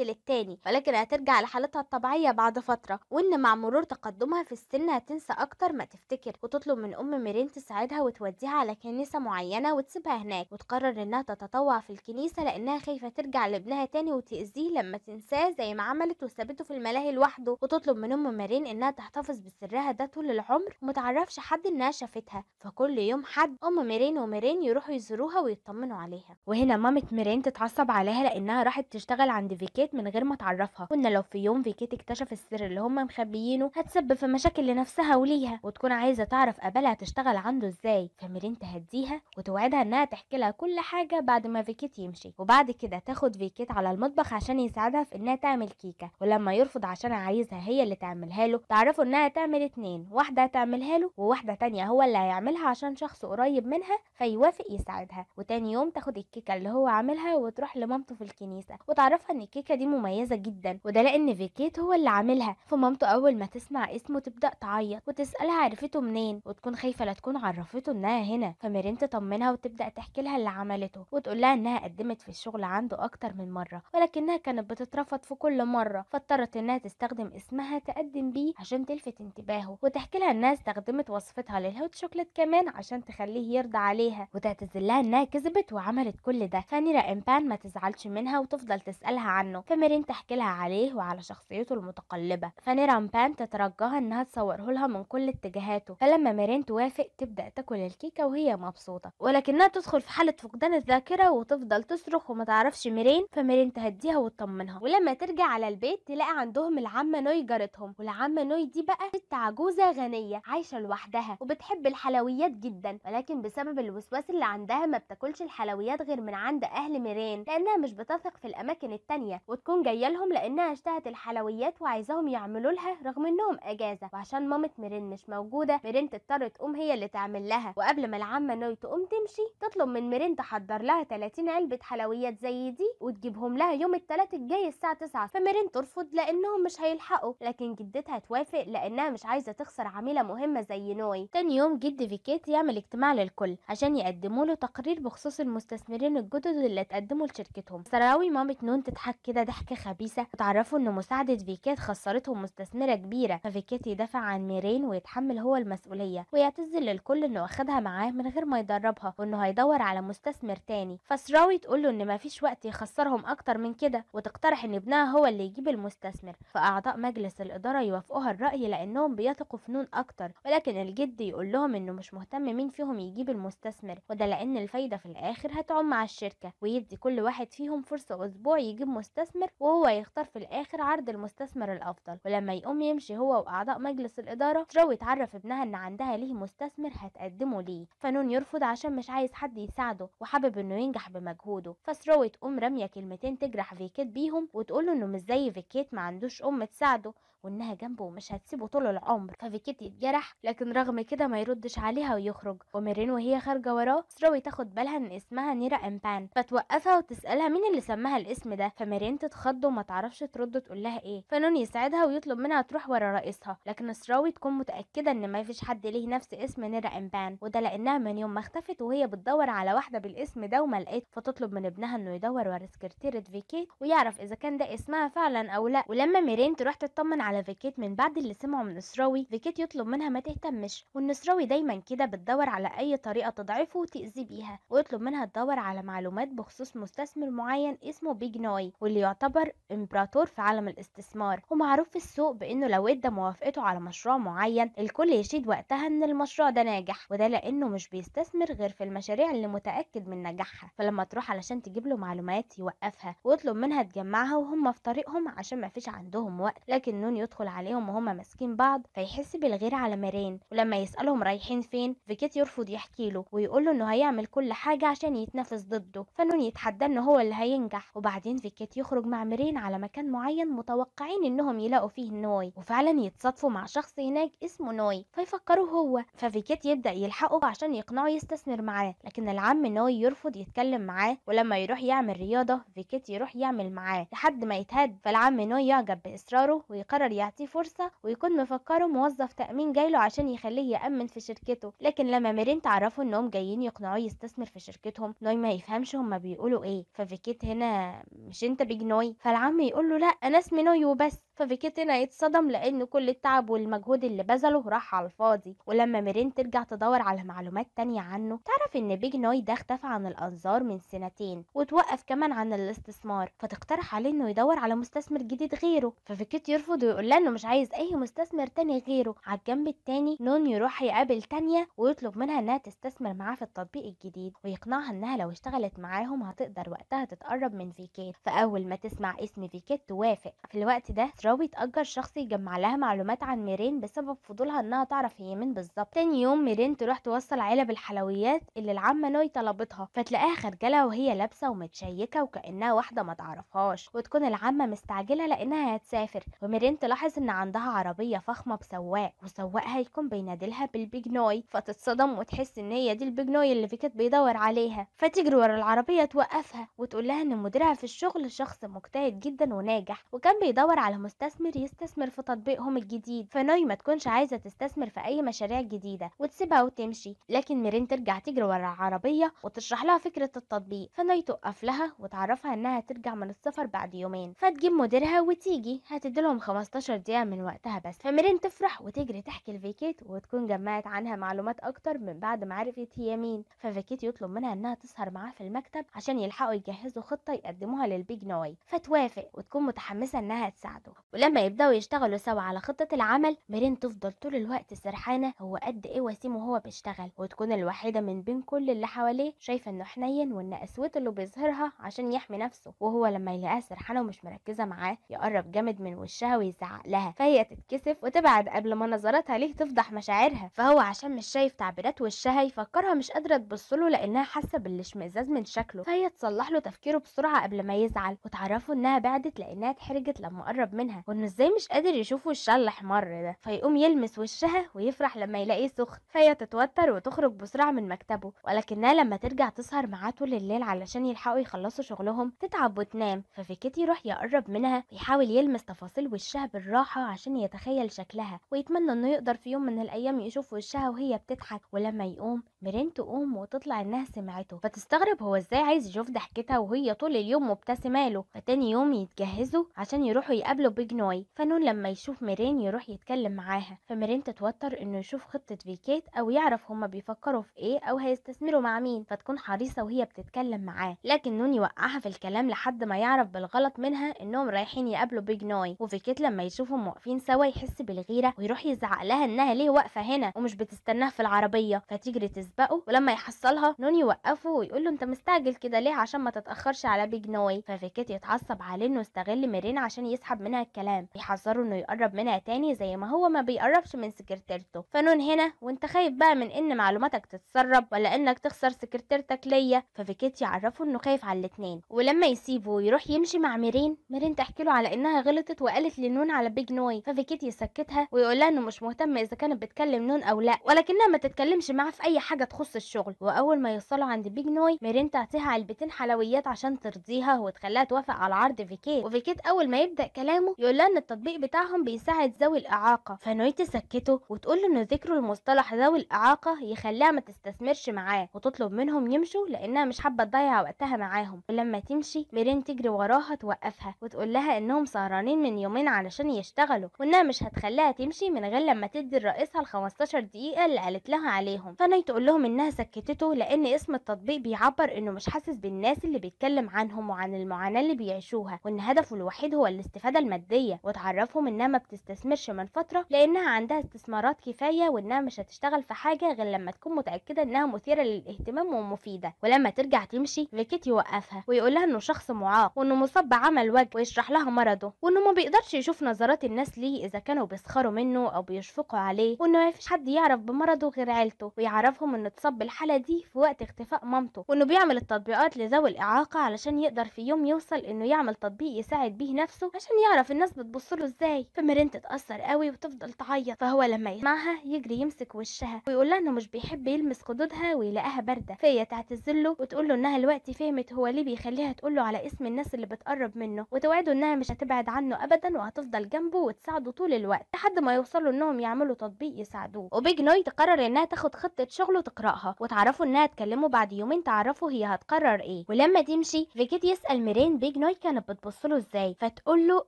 للتاني ولكن هترجع لحالتها الطبيعية بعد فترة وان مع مرور تقدمها في السن هتنسى اكتر ما تفتكر وتطلب من ام ميرين تساعدها وتوجهها توديها على كنيسة معينة وتسيبها هناك وتقرر انها تتطوع في الكنيسة لانها خايفة ترجع لابنها تاني وتأذيه لما تنساه زي ما عملت وسابته في الملاهي لوحده وتطلب من ام مارين انها تحتفظ بسرها ده طول العمر ومتعرفش حد انها شافتها فكل يوم حد ام ميرين ومارين يروحوا يزوروها ويطمنوا عليها وهنا مامة ميرين تتعصب عليها لانها راحت تشتغل عند فيكيت من غير ما تعرفها وان لو في يوم فيكيت اكتشف السر اللي هم مخبيينه هتسبب في مشاكل لنفسها وليها وتكون عايزة تعرف قبلها تشتغل عنده ازاي انت تهديها وتوعدها انها تحكي لها كل حاجه بعد ما فيكيت يمشي وبعد كده تاخد فيكيت على المطبخ عشان يساعدها في انها تعمل كيكه ولما يرفض عشان عايزها هي اللي تعملها له تعرفوا انها تعمل اتنين واحده هتعملها له وواحده تانية هو اللي هيعملها عشان شخص قريب منها فيوافق يساعدها وتاني يوم تاخد الكيكه اللي هو عاملها وتروح لمامته في الكنيسه وتعرفها ان الكيكه دي مميزه جدا وده لان فيكيت هو اللي عاملها فمامته اول ما تسمع اسمه تبدا تعيط وتسالها عرفته منين وتكون خايفه لا تكون عرفته انها هنا فميرين تطمنها وتبدا تحكي لها اللي عملته وتقول لها انها قدمت في الشغل عنده اكتر من مره ولكنها كانت بتترفض في كل مره فاضطرت انها تستخدم اسمها تقدم بيه عشان تلفت انتباهه وتحكي لها انها استخدمت وصفتها للهوت شوكليت كمان عشان تخليه يرضى عليها وتعتذر لها انها كذبت وعملت كل ده فنيرا امبان ما تزعلش منها وتفضل تسالها عنه فميرين تحكي لها عليه وعلى شخصيته المتقلبه فنيرا امبان تترجاها انها تصوره لها من كل اتجاهاته فلما ميرين توافق تبدا تاكل الكيكة وهي مبسوطة ولكنها تدخل في حالة فقدان الذاكرة وتفضل تصرخ وما تعرفش ميرين فميرين تهديها وتطمنها ولما ترجع على البيت تلاقي عندهم العمة نوي جارتهم والعمة نوي دي بقى ست عجوزة غنية عايشة لوحدها وبتحب الحلويات جدا ولكن بسبب الوسواس اللي عندها ما بتاكلش الحلويات غير من عند أهل ميرين لأنها مش بتثق في الأماكن التانية وتكون جاية لهم لأنها اشتهت الحلويات وعايزاهم يعملوا لها رغم إنهم أجازة وعشان مامة ميرين مش موجودة ميرين تضطر تقوم هي اللي تعمل لها وقبل ما العمة نوي تقوم تمشي تطلب من ميرين تحضر لها 30 علبة حلويات زي دي وتجيبهم لها يوم الثلاث الجاي الساعة 9 فميرين ترفض لأنهم مش هيلحقوا لكن جدتها توافق لأنها مش عايزة تخسر عميلة مهمة زي نوي تاني يوم جد فيكيت يعمل اجتماع للكل عشان يقدموا له تقرير بخصوص المستثمرين الجدد اللي تقدموا لشركتهم سراوي مامة نون تضحك كده ضحكة خبيثة وتعرفوا إن مساعدة فيكيت خسرتهم مستثمرة كبيرة ففيكيت يدافع عن ميرين ويتحمل هو المسؤولية ويعتذر للكل إنه أخد ياخدها معاه من غير ما يدربها وانه هيدور على مستثمر تاني فسراوي تقول له ان مفيش وقت يخسرهم اكتر من كده وتقترح ان ابنها هو اللي يجيب المستثمر فاعضاء مجلس الاداره يوافقوها الراي لانهم بيثقوا في نون اكتر ولكن الجد يقول لهم انه مش مهتم مين فيهم يجيب المستثمر وده لان الفايده في الاخر هتعم مع الشركه ويدي كل واحد فيهم فرصه اسبوع يجيب مستثمر وهو يختار في الاخر عرض المستثمر الافضل ولما يقوم يمشي هو واعضاء مجلس الاداره تروي تعرف ابنها ان عندها ليه مستثمر هتقدمه ينضموا ليه فنون يرفض عشان مش عايز حد يساعده وحابب انه ينجح بمجهوده فسروي تقوم راميه كلمتين تجرح فيكيت بيهم وتقول له انه مش زي فيكيت ما عندوش ام تساعده وانها جنبه ومش هتسيبه طول العمر ففيكيتي يتجرح لكن رغم كده ما يردش عليها ويخرج وميرين وهي خارجه وراه سروي تاخد بالها ان اسمها نيرا امبان فتوقفها وتسالها مين اللي سماها الاسم ده فميرين تتخض وما تعرفش ترد تقول لها ايه فنون يساعدها ويطلب منها تروح ورا رئيسها لكن سراوي تكون متاكده ان ما فيش حد ليه نفس اسم نيرا امبان وده لانها من يوم ما اختفت وهي بتدور على واحده بالاسم ده وما لقيت فتطلب من ابنها انه يدور ورا سكرتيره فيكي ويعرف اذا كان ده اسمها فعلا او لا ولما ميرين تروح تطمن على على فيكيت من بعد اللي سمعه من نصراوي فيكيت يطلب منها ما تهتمش والنصراوي دايما كده بتدور على اي طريقه تضعفه وتاذي بيها ويطلب منها تدور على معلومات بخصوص مستثمر معين اسمه بيج نوي واللي يعتبر امبراطور في عالم الاستثمار ومعروف في السوق بانه لو ادى موافقته على مشروع معين الكل يشيد وقتها ان المشروع ده ناجح وده لانه مش بيستثمر غير في المشاريع اللي متاكد من نجاحها فلما تروح علشان تجيب له معلومات يوقفها ويطلب منها تجمعها وهم في طريقهم عشان ما فيش عندهم وقت لكن نون يدخل عليهم وهم ماسكين بعض فيحس بالغيرة على مارين ولما يسألهم رايحين فين فيكيت يرفض يحكي له ويقول له انه هيعمل كل حاجة عشان يتنافس ضده فنون يتحدى انه هو اللي هينجح وبعدين فيكيت يخرج مع مارين على مكان معين متوقعين انهم يلاقوا فيه نوي وفعلا يتصادفوا مع شخص هناك اسمه نوي فيفكروا هو ففيكيت يبدأ يلحقه عشان يقنعه يستثمر معاه لكن العم نوي يرفض يتكلم معاه ولما يروح يعمل رياضة فيكيت يروح يعمل معاه لحد ما يتهد فالعم نوي يعجب بإصراره ويقرر يقدر يعطيه فرصة ويكون مفكره موظف تأمين جايله عشان يخليه يأمن في شركته لكن لما ميرين تعرفه انهم جايين يقنعوه يستثمر في شركتهم نوي ما يفهمش هما بيقولوا ايه ففيكيت هنا مش انت بيج نوي فالعم يقول له لا انا اسمي نوي وبس ففيكيت هنا يتصدم لان كل التعب والمجهود اللي بذله راح على الفاضي ولما ميرين ترجع تدور على معلومات تانية عنه تعرف ان بيج نوي ده اختفى عن الانظار من سنتين وتوقف كمان عن الاستثمار فتقترح عليه انه يدور على مستثمر جديد غيره ففيكيت يرفض ويقول لها انه مش عايز اي مستثمر تاني غيره على الجنب التاني نون يروح يقابل تانية ويطلب منها انها تستثمر معاه في التطبيق الجديد ويقنعها انها لو اشتغلت معاهم هتقدر وقتها تتقرب من فيكيت فاول ما تسمع اسم فيكيت توافق في الوقت ده تراوي تأجر شخص يجمع لها معلومات عن ميرين بسبب فضولها انها تعرف هي مين بالظبط تاني يوم ميرين تروح توصل علب الحلويات اللي العمه نوي طلبتها فتلاقيها خارجه وهي لابسه ومتشيكه وكانها واحده ما تعرفهاش وتكون العمه مستعجله لانها هتسافر وميرين تلاحظ ان عندها عربية فخمة بسواق وسواق هيكون بينادلها نوي فتتصدم وتحس ان هي دي نوي اللي فيكت بيدور عليها فتجري ورا العربية توقفها وتقول لها ان مديرها في الشغل شخص مجتهد جدا وناجح وكان بيدور على مستثمر يستثمر في تطبيقهم الجديد فنوي ما تكونش عايزة تستثمر في اي مشاريع جديدة وتسيبها وتمشي لكن ميرين ترجع تجري ورا العربية وتشرح لها فكرة التطبيق فنوي توقف لها وتعرفها انها ترجع من السفر بعد يومين فتجيب مديرها وتيجي هتديلهم 15 15 دقيقة من وقتها بس فميرين تفرح وتجري تحكي لفيكيت وتكون جمعت عنها معلومات أكتر من بعد ما عرفت هي مين ففيكيت يطلب منها إنها تسهر معاه في المكتب عشان يلحقوا يجهزوا خطة يقدموها للبيج نواي فتوافق وتكون متحمسة إنها تساعده ولما يبدأوا يشتغلوا سوا على خطة العمل ميرين تفضل طول الوقت سرحانة هو قد إيه وسيم وهو بيشتغل وتكون الوحيدة من بين كل اللي حواليه شايفة إنه حنين وإن قسوته اللي بيظهرها عشان يحمي نفسه وهو لما يلاقيها سرحانة ومش مركزة معاه يقرب جامد من وشها ويزعل لها فهي تتكسف وتبعد قبل ما نظراتها ليه تفضح مشاعرها فهو عشان مش شايف تعبيرات وشها يفكرها مش قادره تبص له لانها حاسه بالاشمئزاز من شكله فهي تصلح له تفكيره بسرعه قبل ما يزعل وتعرفه انها بعدت لانها اتحرجت لما قرب منها وانه ازاي مش قادر يشوف وشها الاحمر ده فيقوم يلمس وشها ويفرح لما يلاقيه سخن فهي تتوتر وتخرج بسرعه من مكتبه ولكنها لما ترجع تسهر معاه طول الليل علشان يلحقوا يخلصوا شغلهم تتعب وتنام ففي كيتي يروح يقرب منها ويحاول يلمس تفاصيل وشها بالراحة عشان يتخيل شكلها ويتمنى انه يقدر في يوم من الايام يشوف وشها وهي بتضحك ولما يقوم ميرين تقوم وتطلع انها سمعته فتستغرب هو ازاي عايز يشوف ضحكتها وهي طول اليوم مبتسمة له فتاني يوم يتجهزوا عشان يروحوا يقابلوا بيج نوي فنون لما يشوف ميرين يروح يتكلم معاها فميرين تتوتر انه يشوف خطة فيكيت او يعرف هما بيفكروا في ايه او هيستثمروا مع مين فتكون حريصة وهي بتتكلم معاه لكن نون يوقعها في الكلام لحد ما يعرف بالغلط منها انهم رايحين يقابلوا بيج نوي وفيكيت لما لما يشوفهم واقفين سوا يحس بالغيره ويروح يزعق لها انها ليه واقفه هنا ومش بتستناه في العربيه فتجري تسبقه ولما يحصلها نون يوقفه ويقول له انت مستعجل كده ليه عشان ما تتاخرش على بيج نوي ففيكيت يتعصب عليه انه استغل ميرين عشان يسحب منها الكلام يحذره انه يقرب منها تاني زي ما هو ما بيقربش من سكرتيرته فنون هنا وانت خايف بقى من ان معلوماتك تتسرب ولا انك تخسر سكرتيرتك ليا ففيكيت يعرفه انه خايف على الاتنين ولما يسيبه ويروح يمشي مع ميرين ميرين تحكي له على انها غلطت وقالت لنون على بيج نوي ففيكيتي يسكتها ويقول لها انه مش مهتم اذا كانت بتكلم نون او لا ولكنها ما تتكلمش معاه في اي حاجه تخص الشغل واول ما يوصلوا عند بيج نوي ميرين تعطيها علبتين حلويات عشان ترضيها وتخليها توافق على عرض فيكيت وفيكيت اول ما يبدا كلامه يقول لها ان التطبيق بتاعهم بيساعد ذوي الاعاقه فنوي تسكته وتقول له ان ذكر المصطلح ذوي الاعاقه يخليها ما تستثمرش معاه وتطلب منهم يمشوا لانها مش حابه تضيع وقتها معاهم ولما تمشي ميرين تجري وراها توقفها وتقول لها انهم سهرانين من يومين علشان عشان يشتغلوا وانها مش هتخليها تمشي من غير لما تدي الرئيسها ال 15 دقيقه اللي قالت لها عليهم فناي تقول لهم انها سكتته لان اسم التطبيق بيعبر انه مش حاسس بالناس اللي بيتكلم عنهم وعن المعاناه اللي بيعيشوها وان هدفه الوحيد هو الاستفاده الماديه وتعرفهم انها ما بتستثمرش من فتره لانها عندها استثمارات كفايه وانها مش هتشتغل في حاجه غير لما تكون متاكده انها مثيره للاهتمام ومفيده ولما ترجع تمشي فيكيت يوقفها ويقول لها انه شخص معاق وانه مصاب بعمل وجه ويشرح لها مرضه وانه ما بيقدرش يشوف نظرات الناس ليه إذا كانوا بيسخروا منه أو بيشفقوا عليه وإنه مفيش حد يعرف بمرضه غير عيلته ويعرفهم إنه اتصاب الحالة دي في وقت اختفاء مامته وإنه بيعمل التطبيقات لذوي الإعاقة علشان يقدر في يوم يوصل إنه يعمل تطبيق يساعد بيه نفسه عشان يعرف الناس بتبص له إزاي فمرين تتأثر قوي وتفضل تعيط فهو لما يسمعها يجري يمسك وشها ويقول لها إنه مش بيحب يلمس خدودها ويلاقيها باردة فهي له وتقول له إنها الوقت فهمت هو ليه بيخليها تقول له على اسم الناس اللي بتقرب منه وتوعده إنها مش هتبعد عنه أبدا وهتفضل تفضل جنبه وتساعده طول الوقت لحد ما يوصلوا انهم يعملوا تطبيق يساعدوه وبيج نوي تقرر انها تاخد خطه شغله تقراها وتعرفوا انها تكلمه بعد يومين تعرفوا هي هتقرر ايه ولما تمشي فيكيت يسال ميرين بيج نوي كانت بتبص له ازاي فتقول له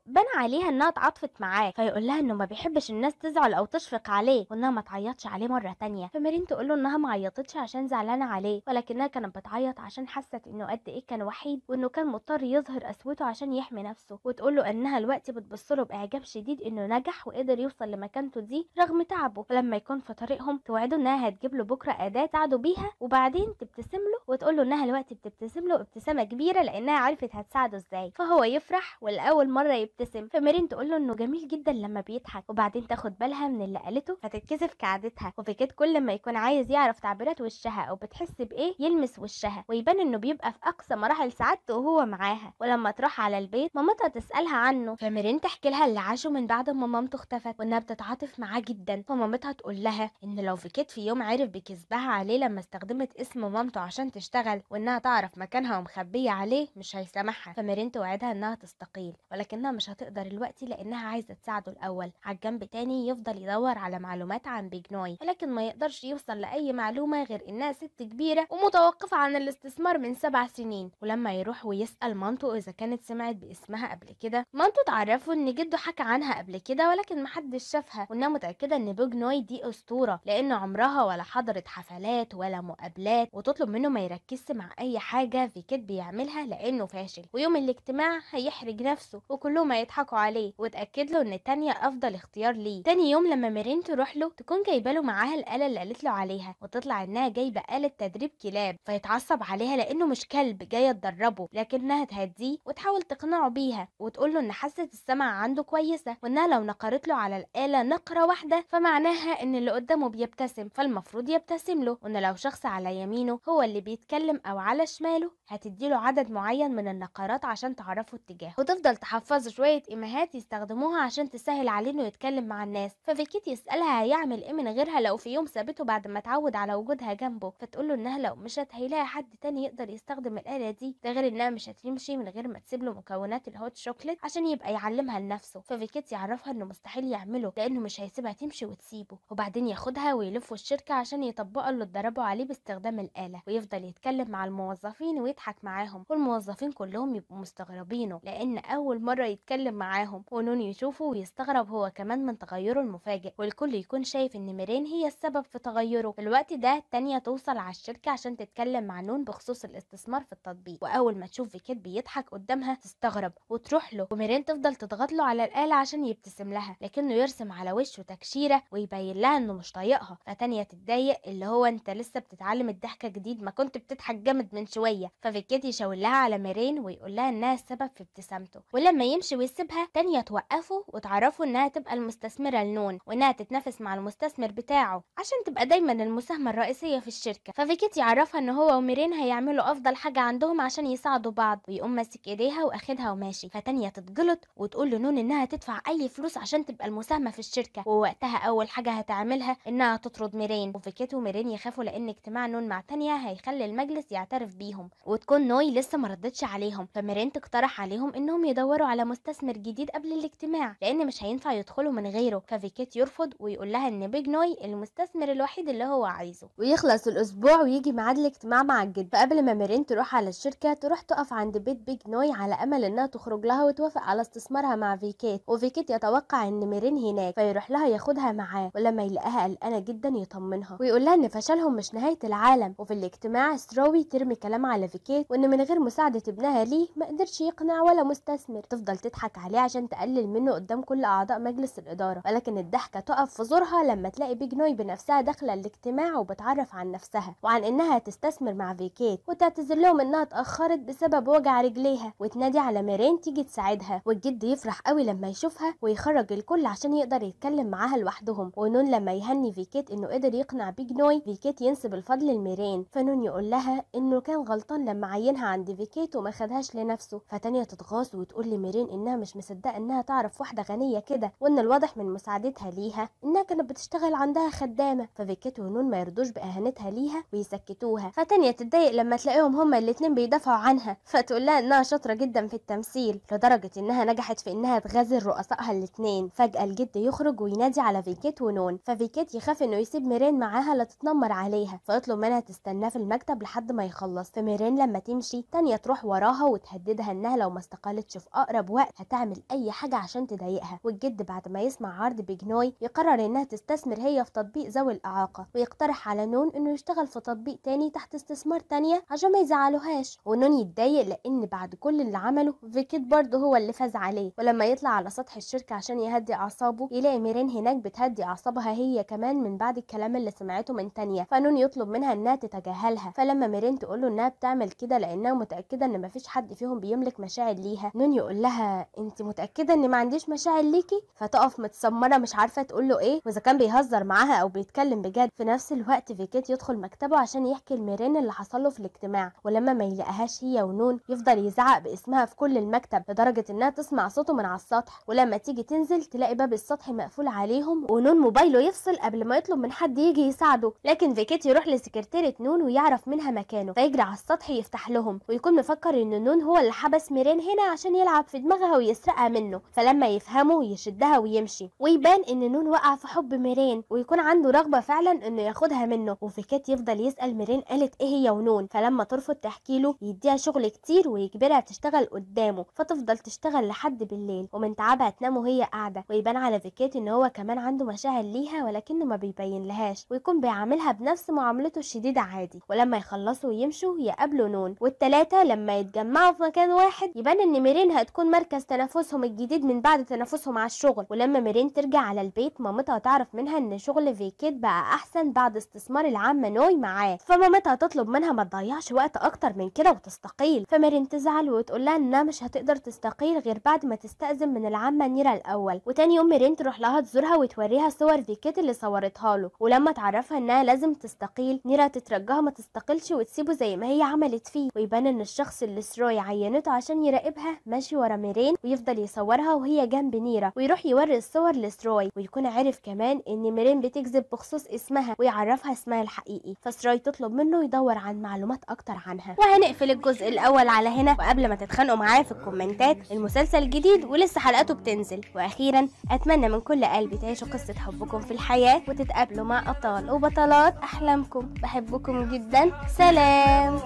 بان عليها انها اتعاطفت معاه فيقول لها انه ما بيحبش الناس تزعل او تشفق عليه وانها ما تعيطش عليه مره تانية فميرين تقول له انها ما عيطتش عشان زعلانه عليه ولكنها كانت بتعيط عشان حست انه قد ايه كان وحيد وانه كان مضطر يظهر قسوته عشان يحمي نفسه وتقول له انها الوقت بتبص له واعجاب شديد انه نجح وقدر يوصل لمكانته دي رغم تعبه لما يكون في طريقهم توعده انها هتجيب له بكره اداه تساعده بيها وبعدين تبتسم له وتقول له انها الوقت بتبتسم له ابتسامه كبيره لانها عرفت هتساعده ازاي فهو يفرح ولاول مره يبتسم فميرين تقول له انه جميل جدا لما بيضحك وبعدين تاخد بالها من اللي قالته فتتكسف كعادتها وفيكيت كل ما يكون عايز يعرف تعبيرات وشها او بتحس بايه يلمس وشها ويبان انه بيبقى في اقصى مراحل سعادته وهو معاها ولما تروح على البيت مامتها تسالها عنه فميرين تحكي لها اللي عاشوا من بعد ما مامته اختفت وانها بتتعاطف معاه جدا فمامتها تقول لها ان لو فيكيت في يوم عرف بكذبها عليه لما استخدمت اسم مامته عشان تشتغل وانها تعرف مكانها ومخبيه عليه مش هيسامحها فميرين توعدها انها تستقيل ولكنها مش هتقدر الوقت لانها عايزه تساعده الاول على الجنب التاني يفضل يدور على معلومات عن بيج نوي ولكن ما يقدرش يوصل لاي معلومه غير انها ست كبيره ومتوقفه عن الاستثمار من سبع سنين ولما يروح ويسال مامته اذا كانت سمعت باسمها قبل كده مامته تعرفه ان جد برضو حكى عنها قبل كده ولكن محدش شافها وانها متأكدة ان بوج نوي دي اسطورة لان عمرها ولا حضرت حفلات ولا مقابلات وتطلب منه ما يركزش مع اي حاجة في كيد بيعملها لانه فاشل ويوم الاجتماع هيحرج نفسه وكلهم هيضحكوا عليه وتأكد له ان تانيا افضل اختيار ليه تاني يوم لما ميرين تروح له تكون جايبة له معاها الآلة اللي قالت له عليها وتطلع انها جايبة آلة تدريب كلاب فيتعصب عليها لانه مش كلب جاية تدربه لكنها تهديه وتحاول تقنعه بيها وتقول له ان حاسة السمع عنده كويسه وانها لو نقرت له على الاله نقره واحده فمعناها ان اللي قدامه بيبتسم فالمفروض يبتسم له وان لو شخص على يمينه هو اللي بيتكلم او على شماله هتديله عدد معين من النقرات عشان تعرفه اتجاهه وتفضل تحفظه شويه ايماهات يستخدموها عشان تسهل عليه انه يتكلم مع الناس ففيكيت يسالها هيعمل ايه من غيرها لو في يوم سابته بعد ما اتعود على وجودها جنبه فتقول له انها لو مشت هيلاقي حد تاني يقدر يستخدم الاله دي ده غير انها مش هتمشي من غير ما تسيب له مكونات الهوت شوكليت عشان يبقى يعلمها لنفسه نفسه ففيكيت يعرفها انه مستحيل يعمله لانه مش هيسيبها تمشي وتسيبه وبعدين ياخدها ويلفوا الشركه عشان يطبقوا اللي اتضربوا عليه باستخدام الاله ويفضل يتكلم مع الموظفين ويضحك معاهم والموظفين كلهم يبقوا مستغربينه لان اول مره يتكلم معاهم ونون يشوفه ويستغرب هو كمان من تغيره المفاجئ والكل يكون شايف ان ميرين هي السبب في تغيره في الوقت ده التانية توصل على الشركة عشان تتكلم مع نون بخصوص الاستثمار في التطبيق وأول ما تشوف فيكيت بيضحك قدامها تستغرب وتروح له وميرين تفضل تضغط له على الآلة عشان يبتسم لها لكنه يرسم على وشه تكشيرة ويبين لها إنه مش طايقها فتانية تتضايق اللي هو أنت لسه بتتعلم الضحكة جديد ما كنت بتضحك جامد من شوية ففكيت يشاور لها على ميرين ويقول لها إنها السبب في ابتسامته ولما يمشي ويسيبها تانية توقفه وتعرفه إنها تبقى المستثمرة لنون وإنها تتنافس مع المستثمر بتاعه عشان تبقى دايما المساهمة الرئيسية في الشركة ففيكيت يعرفها إن هو وميرين هيعملوا أفضل حاجة عندهم عشان يساعدوا بعض ويقوم ماسك إيديها وأخدها وماشي فتانية تتجلط وتقول لنون إنها انها تدفع اي فلوس عشان تبقى المساهمه في الشركه ووقتها اول حاجه هتعملها انها تطرد ميرين وفيكيت وميرين يخافوا لان اجتماع نون مع تانيا هيخلي المجلس يعترف بيهم وتكون نوي لسه ما ردتش عليهم فميرين تقترح عليهم انهم يدوروا على مستثمر جديد قبل الاجتماع لان مش هينفع يدخلوا من غيره ففيكيت يرفض ويقول لها ان بيج نوي المستثمر الوحيد اللي هو عايزه ويخلص الاسبوع ويجي ميعاد الاجتماع مع الجد فقبل ما ميرين تروح على الشركه تروح تقف عند بيت بيج نوي على امل انها تخرج لها وتوافق على استثمارها مع فيكيت فيكيت وفيكيت يتوقع ان ميرين هناك فيروح لها ياخدها معاه ولما يلاقيها قلقانه جدا يطمنها ويقول لها ان فشلهم مش نهايه العالم وفي الاجتماع ستروي ترمي كلام على فيكيت وان من غير مساعده ابنها ليه ما قدرش يقنع ولا مستثمر تفضل تضحك عليه عشان تقلل منه قدام كل اعضاء مجلس الاداره ولكن الضحكه تقف في زورها لما تلاقي بيج نوي بنفسها داخله الاجتماع وبتعرف عن نفسها وعن انها تستثمر مع فيكيت وتعتذر لهم انها اتاخرت بسبب وجع رجليها وتنادي على ميرين تيجي تساعدها والجد يفرح قوي لما يشوفها ويخرج الكل عشان يقدر يتكلم معاها لوحدهم ونون لما يهني فيكيت انه قدر يقنع بيج نوي فيكيت ينسب الفضل لميرين فنون يقول لها انه كان غلطان لما عينها عند فيكيت وما خدهاش لنفسه فتانية تتغاظ وتقول لميرين انها مش مصدقه انها تعرف واحده غنيه كده وان الواضح من مساعدتها ليها انها كانت بتشتغل عندها خدامه ففيكيت ونون ما يرضوش باهانتها ليها ويسكتوها فتانية تتضايق لما تلاقيهم هما الاتنين بيدافعوا عنها فتقول لها انها شاطره جدا في التمثيل لدرجه انها نجحت في انها غزل رؤسائها الاثنين فجأة الجد يخرج وينادي على فيكيت ونون ففيكيت يخاف انه يسيب ميرين معاها لا تتنمر عليها فيطلب منها تستناه في المكتب لحد ما يخلص فميرين لما تمشي تانية تروح وراها وتهددها انها لو ما استقالتش في اقرب وقت هتعمل اي حاجة عشان تضايقها والجد بعد ما يسمع عرض بجنوي يقرر انها تستثمر هي في تطبيق ذوي الاعاقة ويقترح على نون انه يشتغل في تطبيق تاني تحت استثمار تانية عشان ما يزعلوهاش ونون يتضايق لان بعد كل اللي عمله فيكيت برضه هو اللي فاز عليه ولما يطلع بيطلع على سطح الشركة عشان يهدي أعصابه يلاقي ميرين هناك بتهدي أعصابها هي كمان من بعد الكلام اللي سمعته من تانية فنون يطلب منها إنها تتجاهلها فلما ميرين تقول له إنها بتعمل كده لأنها متأكدة إن مفيش حد فيهم بيملك مشاعر ليها نون يقول لها أنت متأكدة إن ما عنديش مشاعر ليكي فتقف متسمرة مش عارفة تقول له إيه وإذا كان بيهزر معاها أو بيتكلم بجد في نفس الوقت فيكيت يدخل مكتبه عشان يحكي لميرين اللي حصل له في الاجتماع ولما ما يلاقهاش هي ونون يفضل يزعق باسمها في كل المكتب لدرجة إنها تسمع صوته من على السطح ولما تيجي تنزل تلاقي باب السطح مقفول عليهم ونون موبايله يفصل قبل ما يطلب من حد يجي يساعده لكن فيكيت يروح لسكرتيرة نون ويعرف منها مكانه فيجري على السطح يفتح لهم ويكون مفكر ان نون هو اللي حبس ميرين هنا عشان يلعب في دماغها ويسرقها منه فلما يفهمه يشدها ويمشي ويبان ان نون وقع في حب ميرين ويكون عنده رغبة فعلا انه ياخدها منه وفيكيت يفضل يسأل ميرين قالت ايه هي ونون فلما ترفض تحكي له يديها شغل كتير ويجبرها تشتغل قدامه فتفضل تشتغل لحد بالليل ومن تعبها تنام وهي قاعدة ويبان على فيكيت ان هو كمان عنده مشاعر ليها ولكنه ما بيبين لهاش ويكون بيعاملها بنفس معاملته الشديدة عادي ولما يخلصوا ويمشوا يقابلوا نون والتلاتة لما يتجمعوا في مكان واحد يبان ان ميرين هتكون مركز تنافسهم الجديد من بعد تنافسهم على الشغل ولما ميرين ترجع على البيت مامتها تعرف منها ان شغل فيكيت بقى احسن بعد استثمار العم نوي معاه فمامتها تطلب منها ما تضيعش وقت اكتر من كده وتستقيل فميرين تزعل وتقول لها انها مش هتقدر تستقيل غير بعد ما تستأذن من العمة نيرة الأول وتاني يوم ميرين تروح لها تزورها وتوريها صور كيت اللي صورتها له ولما تعرفها إنها لازم تستقيل نيرة تترجاها ما تستقلش وتسيبه زي ما هي عملت فيه ويبان إن الشخص اللي سروي عينته عشان يراقبها ماشي ورا ميرين ويفضل يصورها وهي جنب نيرة ويروح يوري الصور لسروي ويكون عارف كمان إن ميرين بتكذب بخصوص اسمها ويعرفها اسمها الحقيقي فسروي تطلب منه يدور عن معلومات أكتر عنها وهنقفل الجزء الأول على هنا وقبل ما تتخانقوا معايا في الكومنتات المسلسل جديد ولسه حلقاته بتنزل واخيرا اتمنى من كل قلبي تعيشوا قصه حبكم في الحياه وتتقابلوا مع ابطال وبطلات احلامكم بحبكم جدا سلام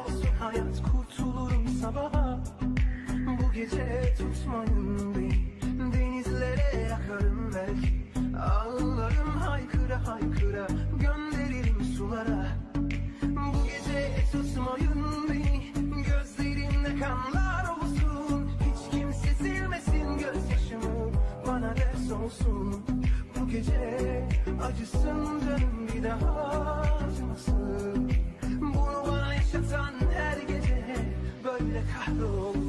Come on. sürpriz olsun Bu gece acısın canım bir daha acımasın Bunu bana yaşatan her gece Böyle kahrolsun